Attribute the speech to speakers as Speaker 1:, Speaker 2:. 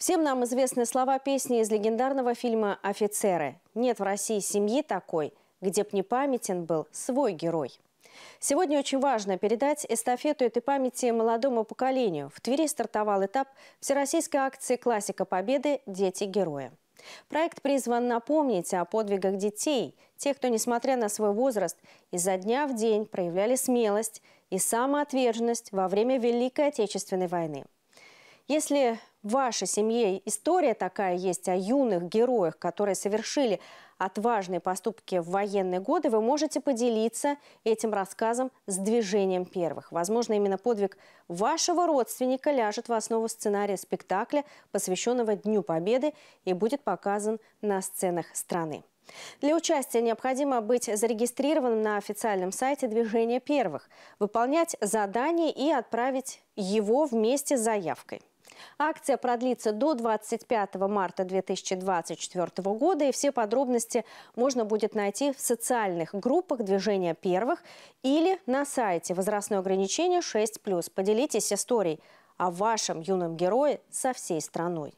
Speaker 1: Всем нам известны слова песни из легендарного фильма «Офицеры». Нет в России семьи такой, где б не памятен был свой герой. Сегодня очень важно передать эстафету этой памяти молодому поколению. В Твери стартовал этап всероссийской акции «Классика Победы. Дети героя». Проект призван напомнить о подвигах детей, тех, кто, несмотря на свой возраст, изо дня в день проявляли смелость и самоотверженность во время Великой Отечественной войны. Если в вашей семье история такая есть о юных героях, которые совершили отважные поступки в военные годы. Вы можете поделиться этим рассказом с движением первых. Возможно, именно подвиг вашего родственника ляжет в основу сценария спектакля, посвященного Дню Победы, и будет показан на сценах страны. Для участия необходимо быть зарегистрированным на официальном сайте движения первых, выполнять задание и отправить его вместе с заявкой. Акция продлится до 25 марта 2024 года, и все подробности можно будет найти в социальных группах движения первых или на сайте «Возрастное ограничение 6+.» поделитесь историей о вашем юном герое со всей страной.